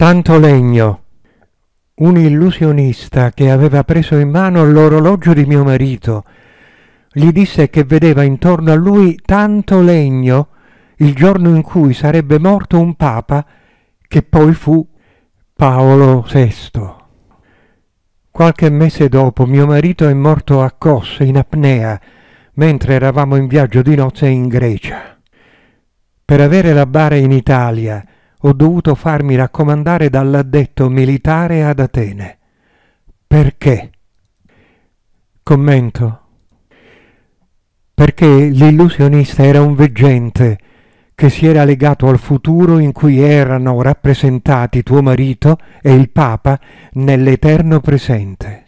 Tanto legno. Un illusionista che aveva preso in mano l'orologio di mio marito gli disse che vedeva intorno a lui tanto legno il giorno in cui sarebbe morto un papa che poi fu Paolo VI. Qualche mese dopo mio marito è morto a Kos in apnea mentre eravamo in viaggio di nozze in Grecia. Per avere la bara in Italia ho dovuto farmi raccomandare dall'addetto militare ad Atene. Perché? Commento. Perché l'illusionista era un veggente che si era legato al futuro in cui erano rappresentati tuo marito e il Papa nell'eterno presente.